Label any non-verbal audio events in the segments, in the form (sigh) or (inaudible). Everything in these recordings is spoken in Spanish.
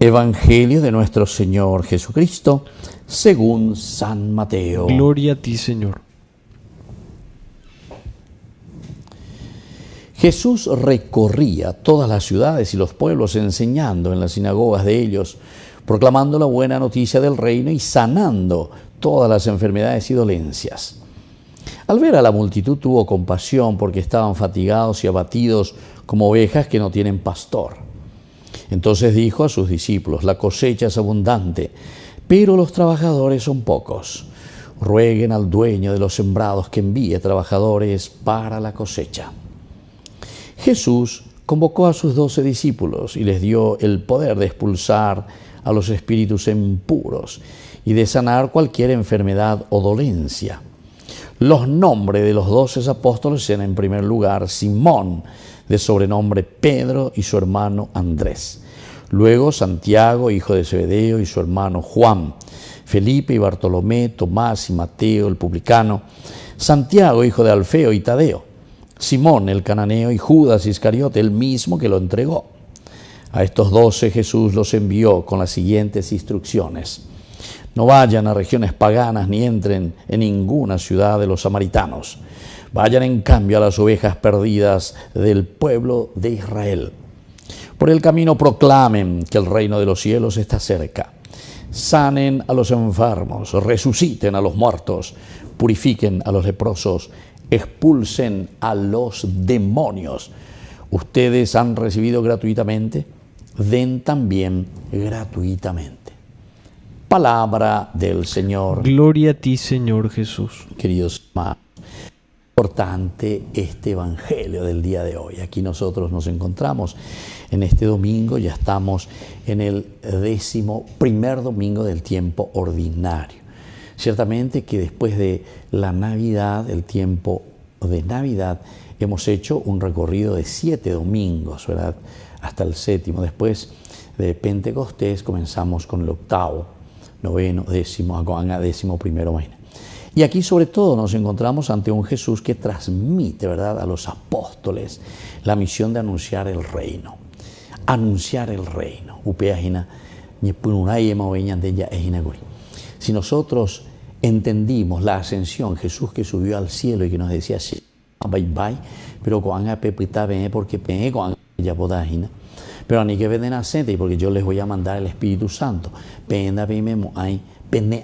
Evangelio de nuestro Señor Jesucristo, según San Mateo. Gloria a ti, Señor. Jesús recorría todas las ciudades y los pueblos enseñando en las sinagogas de ellos, proclamando la buena noticia del reino y sanando todas las enfermedades y dolencias. Al ver a la multitud tuvo compasión porque estaban fatigados y abatidos como ovejas que no tienen pastor entonces dijo a sus discípulos, la cosecha es abundante, pero los trabajadores son pocos. Rueguen al dueño de los sembrados que envíe trabajadores para la cosecha. Jesús convocó a sus doce discípulos y les dio el poder de expulsar a los espíritus impuros y de sanar cualquier enfermedad o dolencia. Los nombres de los doce apóstoles eran en primer lugar Simón, de sobrenombre Pedro, y su hermano Andrés. Luego Santiago, hijo de Zebedeo, y su hermano Juan, Felipe y Bartolomé, Tomás y Mateo, el publicano, Santiago, hijo de Alfeo y Tadeo, Simón el cananeo y Judas Iscariote, el mismo que lo entregó. A estos doce Jesús los envió con las siguientes instrucciones. No vayan a regiones paganas ni entren en ninguna ciudad de los samaritanos Vayan en cambio a las ovejas perdidas del pueblo de Israel. Por el camino proclamen que el reino de los cielos está cerca. Sanen a los enfermos, resuciten a los muertos, purifiquen a los leprosos, expulsen a los demonios. Ustedes han recibido gratuitamente, den también gratuitamente. Palabra del Señor. Gloria a ti, Señor Jesús. Queridos hermanos, importante este Evangelio del día de hoy. Aquí nosotros nos encontramos en este domingo, ya estamos en el décimo primer domingo del tiempo ordinario. Ciertamente que después de la Navidad, el tiempo de Navidad, hemos hecho un recorrido de siete domingos, ¿verdad? Hasta el séptimo. Después de Pentecostés comenzamos con el octavo, noveno, décimo, ah, ah, décimo primero, y aquí sobre todo nos encontramos ante un Jesús que transmite, ¿verdad?, a los apóstoles la misión de anunciar el reino. Anunciar el reino. Si nosotros entendimos la ascensión, Jesús que subió al cielo y que nos decía, así, bye bye, pero cuando pepita porque Pero ni que porque yo les voy a mandar el Espíritu Santo.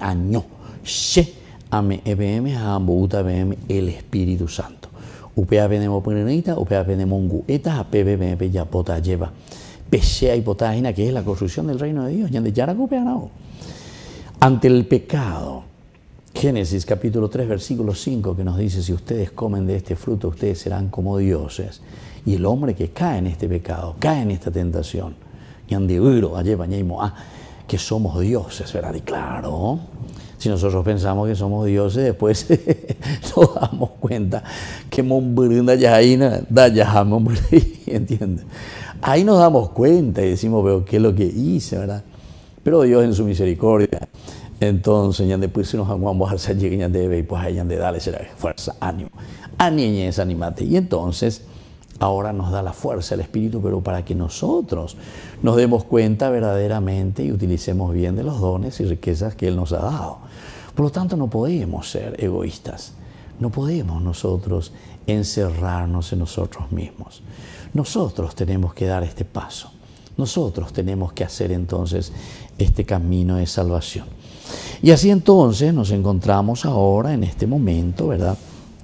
año. She, ame ebm e el Espíritu Santo. Upea venemo Pirenita, upea venemo ETA, apebe ya pota lleva. y hipotágina, que es la construcción del reino de Dios. Yande yaracupeanao. Ante el pecado, Génesis capítulo 3, versículo 5, que nos dice, si ustedes comen de este fruto, ustedes serán como dioses. Y el hombre que cae en este pecado, cae en esta tentación, ah, que somos dioses, ¿verdad? Y claro, si nosotros pensamos que somos dioses, después (laughs) nos damos cuenta que Mombrunda Yahaina, da ¿entiendes? Ahí nos damos cuenta y decimos, pero ¿qué es lo que hice, verdad? Pero Dios en su misericordia. Entonces, ya después nos vamos a hacer llegar, debe, y pues ahí de dale, fuerza, ánimo, niñez, animate. Y entonces, Ahora nos da la fuerza el Espíritu, pero para que nosotros nos demos cuenta verdaderamente y utilicemos bien de los dones y riquezas que Él nos ha dado. Por lo tanto, no podemos ser egoístas. No podemos nosotros encerrarnos en nosotros mismos. Nosotros tenemos que dar este paso. Nosotros tenemos que hacer entonces este camino de salvación. Y así entonces nos encontramos ahora en este momento, ¿verdad?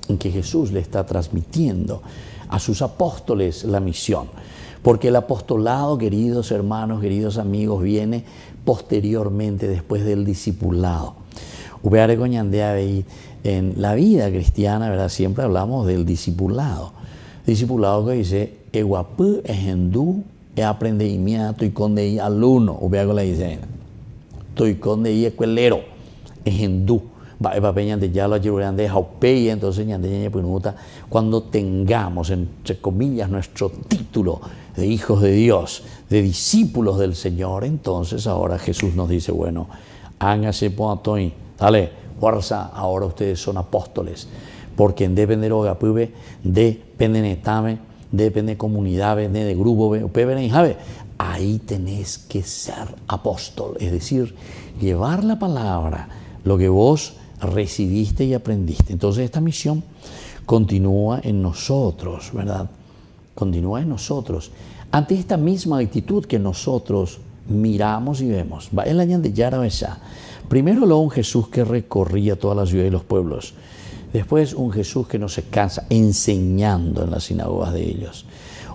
En que Jesús le está transmitiendo a sus apóstoles la misión. Porque el apostolado, queridos hermanos, queridos amigos, viene posteriormente, después del discipulado. En la vida cristiana, ¿verdad? Siempre hablamos del discipulado. Discipulado que dice, ewapu es hindú, e aprendimiento, y con de alumno. la dice, estoy con de es entonces cuando tengamos, entre comillas, nuestro título de hijos de Dios, de discípulos del Señor, entonces ahora Jesús nos dice, bueno, hágase dale, fuerza, ahora ustedes son apóstoles, porque en depender de roga depende de comunidad, de grupo, ahí tenés que ser apóstol, es decir, llevar la palabra, lo que vos recibiste y aprendiste. Entonces esta misión continúa en nosotros, ¿verdad? Continúa en nosotros. Ante esta misma actitud que nosotros miramos y vemos, va el de Yarabesá. Primero lo un Jesús que recorría todas las ciudades y los pueblos. Después un Jesús que no se cansa enseñando en las sinagogas de ellos.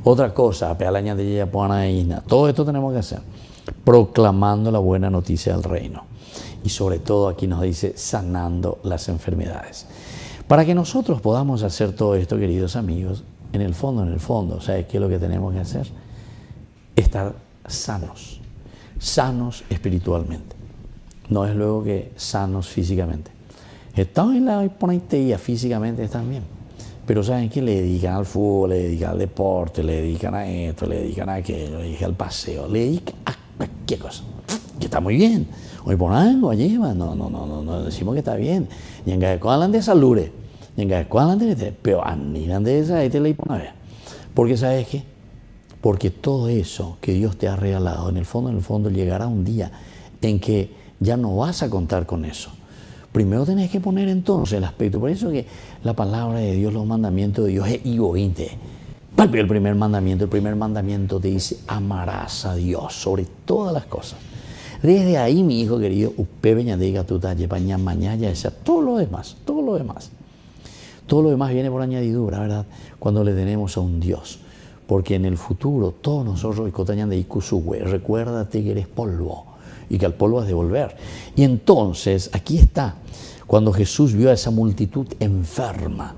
Otra cosa, de todo esto tenemos que hacer, proclamando la buena noticia del reino y sobre todo aquí nos dice sanando las enfermedades. Para que nosotros podamos hacer todo esto, queridos amigos, en el fondo, en el fondo, ¿sabes qué es lo que tenemos que hacer? Estar sanos, sanos espiritualmente. No es luego que sanos físicamente. Estamos en la hiponaitía físicamente, están bien. Pero ¿saben qué? Le dedican al fútbol, le dedican al deporte, le dedican a esto, le dedican a aquello, le dedican al paseo, le dedican a cualquier cosa. Que está muy bien. Hoy por allí no, no, no, no, no, decimos que está bien. Y en de y en de pero admiran de esa, ahí te la Porque sabes qué? Porque todo eso que Dios te ha regalado, en el fondo, en el fondo, llegará un día en que ya no vas a contar con eso. Primero tenés que poner entonces el aspecto. Por eso que la palabra de Dios, los mandamientos de Dios es egoíste. El primer mandamiento, el primer mandamiento te dice, amarás a Dios sobre todas las cosas. Desde ahí, mi hijo querido, usted tu paña, mañana, todo lo demás, todo lo demás. Todo lo demás viene por añadidura, ¿verdad? Cuando le tenemos a un Dios. Porque en el futuro, todos nosotros, de recuérdate que eres polvo y que al polvo has de volver. Y entonces, aquí está, cuando Jesús vio a esa multitud enferma.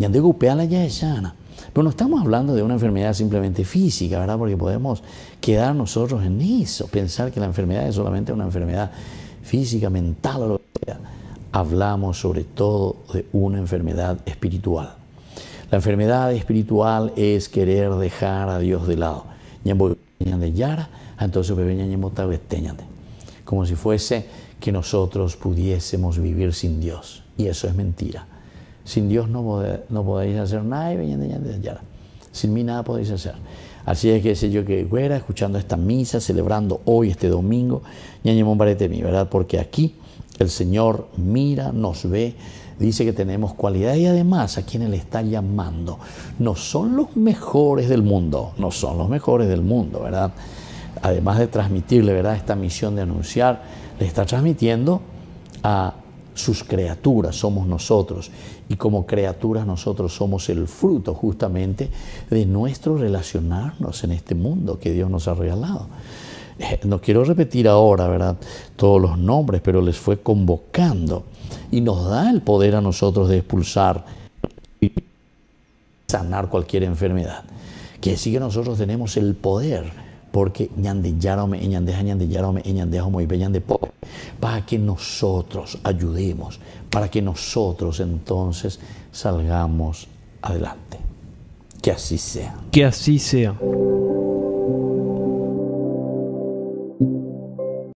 Yandego ya ya sana pero no estamos hablando de una enfermedad simplemente física, ¿verdad? Porque podemos quedar nosotros en eso, pensar que la enfermedad es solamente una enfermedad física, mental o lo que sea. Hablamos sobre todo de una enfermedad espiritual. La enfermedad espiritual es querer dejar a Dios de lado. Como si fuese que nosotros pudiésemos vivir sin Dios. Y eso es mentira. Sin Dios no, podéis hacer nada. Sin mí nada podéis hacer. Así es que sé yo que fuera escuchando esta misa, celebrando hoy, este domingo, mí, ¿verdad? Porque aquí el Señor mira, nos ve, dice que tenemos cualidad y además a quienes le está llamando. No son los mejores del mundo, no son los mejores del mundo, ¿verdad? Además de transmitirle, ¿verdad? Esta misión de anunciar, le está transmitiendo a sus criaturas somos nosotros y como criaturas nosotros somos el fruto justamente de nuestro relacionarnos en este mundo que Dios nos ha regalado. Eh, no quiero repetir ahora, ¿verdad? Todos los nombres, pero les fue convocando y nos da el poder a nosotros de expulsar y sanar cualquier enfermedad. que decir que nosotros tenemos el poder porque ñandeyarome, ñandeja, ñandeyarome, ñandeja, peñande ñandepo para que nosotros ayudemos, para que nosotros entonces salgamos adelante. Que así sea. Que así sea.